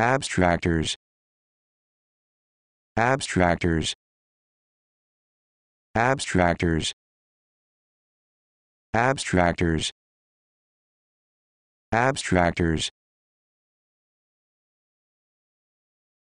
abstractors abstractors abstractors abstractors abstractors